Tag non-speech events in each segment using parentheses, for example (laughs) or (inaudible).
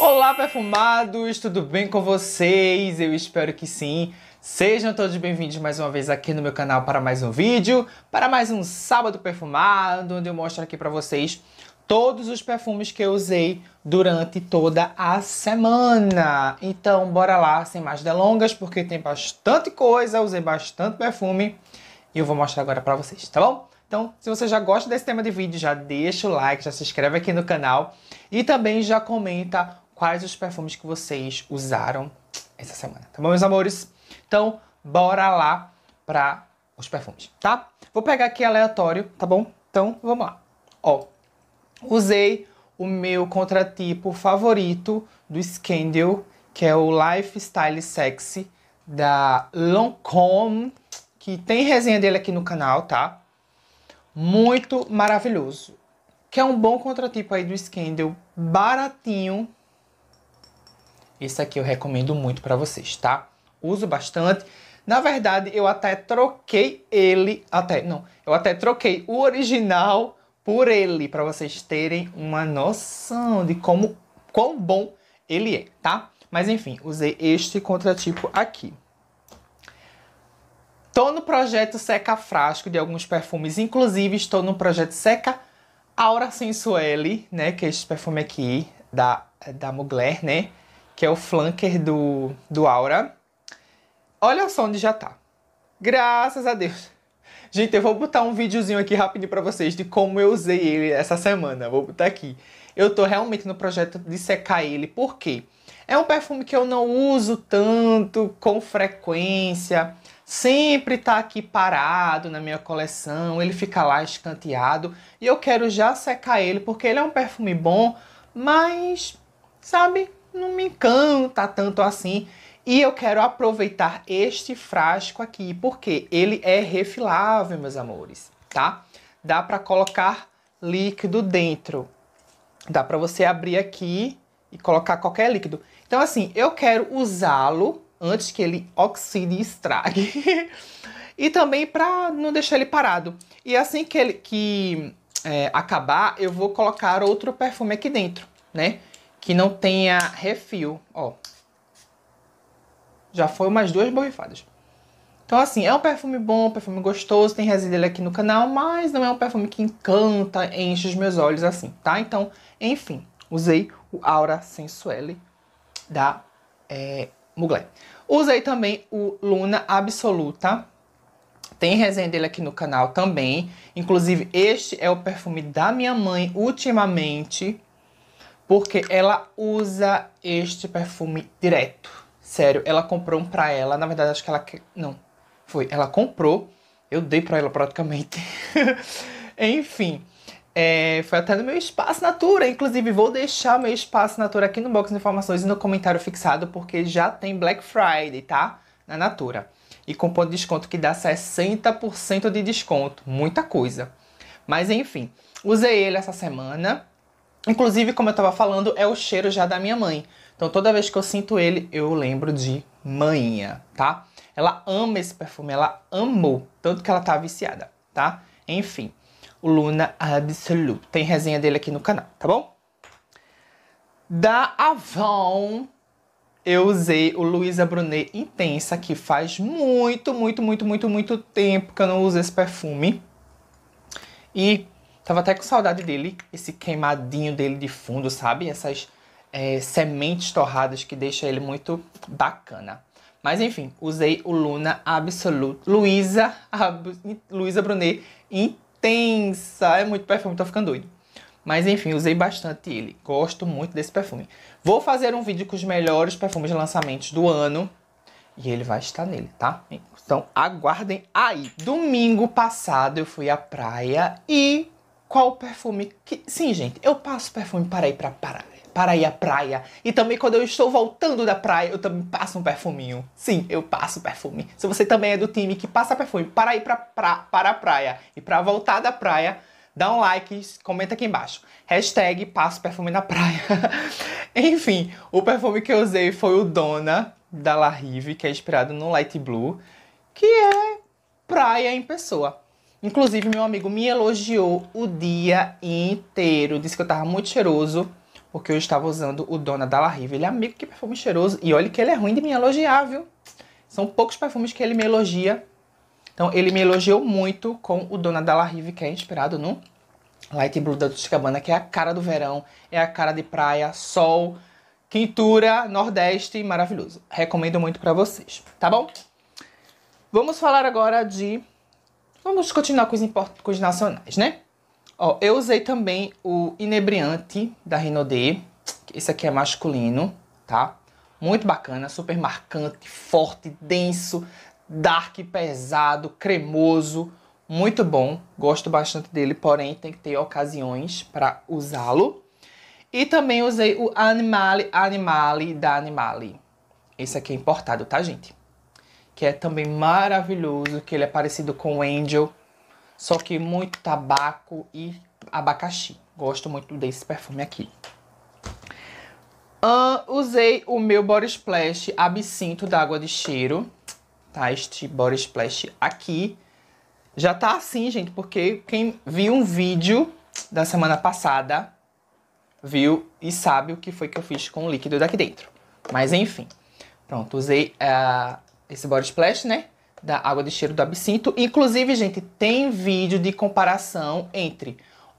Olá, perfumados, tudo bem com vocês? Eu espero que sim. Sejam todos bem-vindos mais uma vez aqui no meu canal para mais um vídeo, para mais um sábado perfumado, onde eu mostro aqui para vocês todos os perfumes que eu usei durante toda a semana. Então, bora lá, sem mais delongas, porque tem bastante coisa, usei bastante perfume e eu vou mostrar agora para vocês, tá bom? Então, se você já gosta desse tema de vídeo, já deixa o like, já se inscreve aqui no canal e também já comenta quais os perfumes que vocês usaram essa semana, tá bom, meus amores? Então, bora lá para os perfumes, tá? Vou pegar aqui aleatório, tá bom? Então, vamos lá. Ó, usei o meu contratipo favorito do Scandal, que é o Lifestyle Sexy da Lancôme, que tem resenha dele aqui no canal, tá? Muito maravilhoso. Que é um bom contratipo aí do Scandal, baratinho, esse aqui eu recomendo muito para vocês, tá? Uso bastante. Na verdade, eu até troquei ele, até não, eu até troquei o original por ele para vocês terem uma noção de como quão bom ele é, tá? Mas enfim, usei este contratipo aqui. Estou no projeto Seca Frasco de alguns perfumes, inclusive estou no projeto Seca Aura Sensuelle, né, que é esse perfume aqui da, da Mugler, né, que é o flanker do, do Aura. Olha só onde já tá. Graças a Deus. Gente, eu vou botar um videozinho aqui rapidinho para vocês de como eu usei ele essa semana. Vou botar aqui. Eu tô realmente no projeto de secar ele, por quê? É um perfume que eu não uso tanto, com frequência. Sempre tá aqui parado na minha coleção, ele fica lá escanteado. E eu quero já secar ele, porque ele é um perfume bom, mas, sabe, não me encanta tanto assim. E eu quero aproveitar este frasco aqui, porque ele é refilável, meus amores, tá? Dá para colocar líquido dentro. Dá para você abrir aqui e colocar qualquer líquido. Então assim, eu quero usá-lo antes que ele oxide e estrague. (laughs) e também para não deixar ele parado. E assim que ele que é, acabar, eu vou colocar outro perfume aqui dentro, né? que não tenha refil, ó. Já foi umas duas borrifadas. Então, assim, é um perfume bom, um perfume gostoso, tem resenha dele aqui no canal, mas não é um perfume que encanta, enche os meus olhos assim, tá? Então, enfim, usei o Aura Sensuelle da é, Mugler. Usei também o Luna Absoluta, tem resenha dele aqui no canal também. Inclusive, este é o perfume da minha mãe ultimamente, porque ela usa este perfume direto. Sério, ela comprou um pra ela. Na verdade, acho que ela. Não, foi. Ela comprou. Eu dei pra ela praticamente. (laughs) Enfim. É, foi até no meu espaço Natura. Inclusive, vou deixar meu espaço Natura aqui no box de informações e no comentário fixado, porque já tem Black Friday, tá? Na Natura. E com ponto de desconto que dá 60% de desconto. Muita coisa. Mas enfim, usei ele essa semana. Inclusive, como eu estava falando, é o cheiro já da minha mãe. Então toda vez que eu sinto ele, eu lembro de manhã, tá? Ela ama esse perfume, ela amou, tanto que ela tá viciada, tá? Enfim, o Luna Absolute. Tem resenha dele aqui no canal, tá bom? Da Avon, eu usei o Luisa Brunet Intensa, que faz muito, muito, muito, muito, muito tempo que eu não uso esse perfume. E Tava até com saudade dele, esse queimadinho dele de fundo, sabe? Essas é, sementes torradas que deixa ele muito bacana. Mas enfim, usei o Luna Absolute. Luísa Luiza Brunet intensa. É muito perfume, tô ficando doido. Mas enfim, usei bastante ele. Gosto muito desse perfume. Vou fazer um vídeo com os melhores perfumes de lançamentos do ano. E ele vai estar nele, tá? Então aguardem aí. Domingo passado eu fui à praia e qual perfume que. Sim, gente, eu passo perfume para ir para Para ir à praia. E também quando eu estou voltando da praia, eu também passo um perfuminho. Sim, eu passo perfume. Se você também é do time que passa perfume para ir pra, pra, para a praia e para voltar da praia, dá um like, comenta aqui embaixo. Hashtag passo perfume na praia. (laughs) Enfim, o perfume que eu usei foi o Dona, da La Rive, que é inspirado no Light Blue, que é praia em pessoa. Inclusive, meu amigo me elogiou o dia inteiro. Disse que eu tava muito cheiroso, porque eu estava usando o Dona Dalla Riva. Ele é amigo que perfume cheiroso. E olha que ele é ruim de me elogiar, viu? São poucos perfumes que ele me elogia. Então, ele me elogiou muito com o Dona Dalla Rive, que é inspirado no Light Blue da Dolce Cabana, que é a cara do verão, é a cara de praia, sol, quintura, nordeste, maravilhoso. Recomendo muito para vocês, tá bom? Vamos falar agora de Vamos continuar com os, import... com os nacionais, né? Ó, eu usei também o inebriante da Rinode. Esse aqui é masculino, tá? Muito bacana, super marcante, forte, denso, dark, pesado, cremoso. Muito bom, gosto bastante dele, porém tem que ter ocasiões para usá-lo. E também usei o Animale Animale da Animale. Esse aqui é importado, tá, gente? que é também maravilhoso, que ele é parecido com o Angel, só que muito tabaco e abacaxi. Gosto muito desse perfume aqui. Uh, usei o meu Body Splash Absinto da Água de Cheiro, tá? Este Body Splash aqui. Já tá assim, gente, porque quem viu um vídeo da semana passada viu e sabe o que foi que eu fiz com o líquido daqui dentro. Mas enfim, pronto, usei a eh, esse body splash, né? Da água de cheiro do absinto. Inclusive, gente, tem vídeo de comparação entre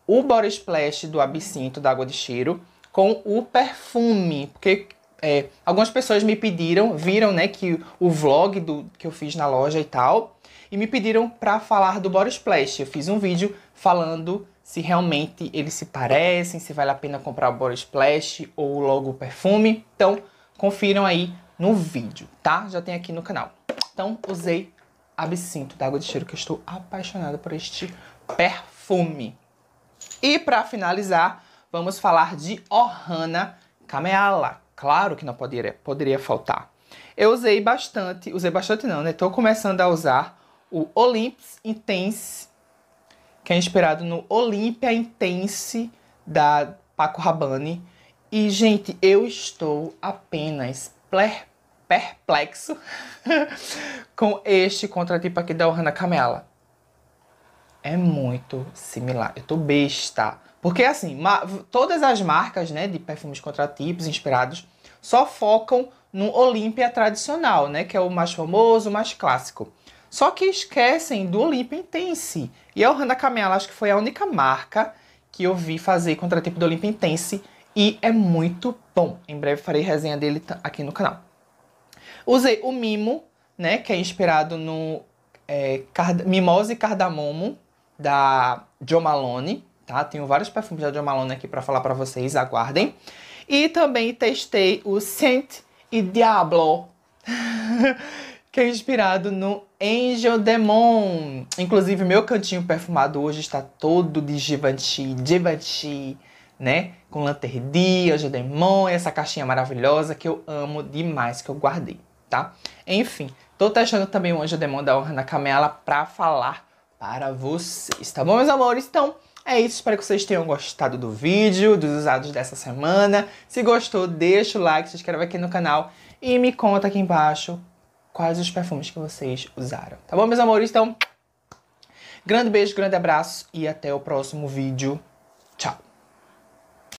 o body splash do absinto, da água de cheiro, com o perfume. Porque é, algumas pessoas me pediram, viram, né, que o vlog do, que eu fiz na loja e tal, e me pediram para falar do body splash. Eu fiz um vídeo falando se realmente eles se parecem, se vale a pena comprar o body splash ou logo o perfume. Então, confiram aí no vídeo, tá? Já tem aqui no canal. Então, usei absinto da água de cheiro, que eu estou apaixonada por este perfume. E para finalizar, vamos falar de Ohana Kameala. Claro que não poderia, poderia faltar. Eu usei bastante, usei bastante não, né? Tô começando a usar o Olympus Intense, que é inspirado no Olympia Intense da Paco Rabanne. E, gente, eu estou apenas perplexo (laughs) com este contratipo aqui da Ohana Camela. É muito similar. Eu tô besta. Porque assim, todas as marcas né, de perfumes contratipos inspirados só focam no Olímpia tradicional, né, que é o mais famoso, o mais clássico. Só que esquecem do Olímpia Intense. E a Ohana Camela acho que foi a única marca que eu vi fazer contratipo do Olímpia Intense e é muito bom. Em breve farei resenha dele aqui no canal. Usei o Mimo, né, que é inspirado no é, Mimosa e Cardamomo da Jo Malone, tá? Tenho vários perfumes da Jo Malone aqui para falar para vocês, aguardem. E também testei o Saint e Diablo, (laughs) que é inspirado no Angel Demon. Inclusive, meu cantinho perfumado hoje está todo de Givenchy, Givenchy, né? Com lanterdias, o demônio, essa caixinha maravilhosa que eu amo demais, que eu guardei, tá? Enfim, tô testando também o Anjo Demônio da na Camela pra falar para vocês, tá bom, meus amores? Então, é isso, espero que vocês tenham gostado do vídeo, dos usados dessa semana. Se gostou, deixa o like, se inscreve aqui no canal e me conta aqui embaixo quais os perfumes que vocês usaram. Tá bom, meus amores? Então, grande beijo, grande abraço e até o próximo vídeo.